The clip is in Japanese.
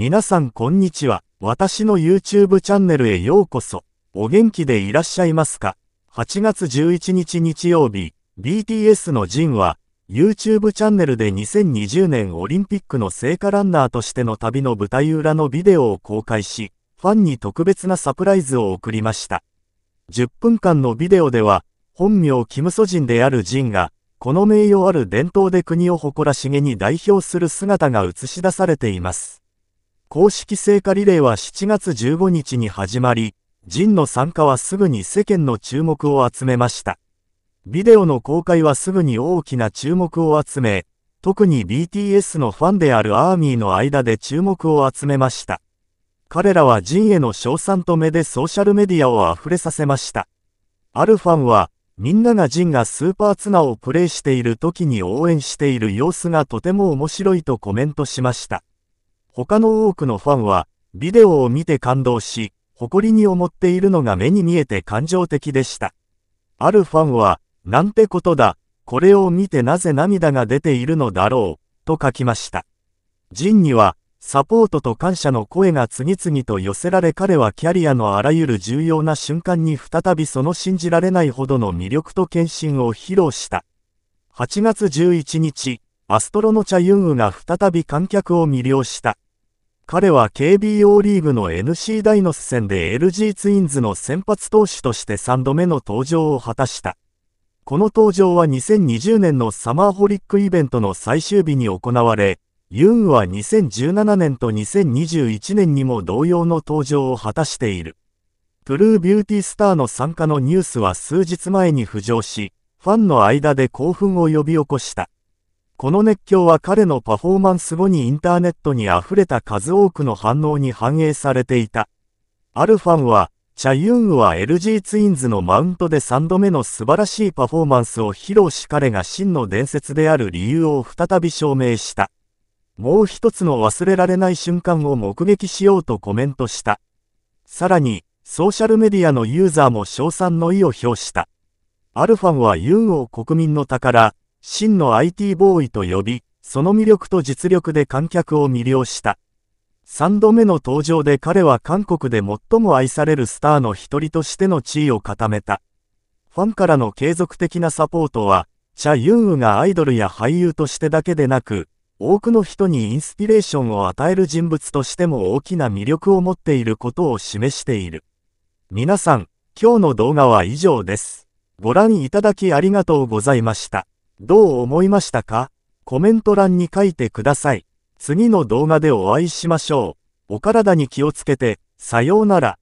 皆さんこんにちは。私の YouTube チャンネルへようこそ。お元気でいらっしゃいますか ?8 月11日日曜日、BTS のジンは、YouTube チャンネルで2020年オリンピックの聖火ランナーとしての旅の舞台裏のビデオを公開し、ファンに特別なサプライズを送りました。10分間のビデオでは、本名キムソジンであるジンが、この名誉ある伝統で国を誇らしげに代表する姿が映し出されています。公式聖火リレーは7月15日に始まり、ジンの参加はすぐに世間の注目を集めました。ビデオの公開はすぐに大きな注目を集め、特に BTS のファンであるアーミーの間で注目を集めました。彼らはジンへの称賛と目でソーシャルメディアを溢れさせました。あるファンは、みんながジンがスーパーツナをプレイしている時に応援している様子がとても面白いとコメントしました。他の多くのファンは、ビデオを見て感動し、誇りに思っているのが目に見えて感情的でした。あるファンは、なんてことだ、これを見てなぜ涙が出ているのだろう、と書きました。ジンには、サポートと感謝の声が次々と寄せられ彼はキャリアのあらゆる重要な瞬間に再びその信じられないほどの魅力と献身を披露した。8月11日、アストロノチャユンウが再び観客を魅了した。彼は KBO リーグの NC ダイノス戦で LG ツインズの先発投手として3度目の登場を果たした。この登場は2020年のサマーホリックイベントの最終日に行われ、ユンは2017年と2021年にも同様の登場を果たしている。トゥルービューティースターの参加のニュースは数日前に浮上し、ファンの間で興奮を呼び起こした。この熱狂は彼のパフォーマンス後にインターネットに溢れた数多くの反応に反映されていた。アルファンは、チャユンウは LG ツインズのマウントで3度目の素晴らしいパフォーマンスを披露し彼が真の伝説である理由を再び証明した。もう一つの忘れられない瞬間を目撃しようとコメントした。さらに、ソーシャルメディアのユーザーも称賛の意を表した。アルファンはユンを国民の宝、真の IT ボーイと呼び、その魅力と実力で観客を魅了した。3度目の登場で彼は韓国で最も愛されるスターの一人としての地位を固めた。ファンからの継続的なサポートは、チャ・ユンウがアイドルや俳優としてだけでなく、多くの人にインスピレーションを与える人物としても大きな魅力を持っていることを示している。皆さん、今日の動画は以上です。ご覧いただきありがとうございました。どう思いましたかコメント欄に書いてください。次の動画でお会いしましょう。お体に気をつけて、さようなら。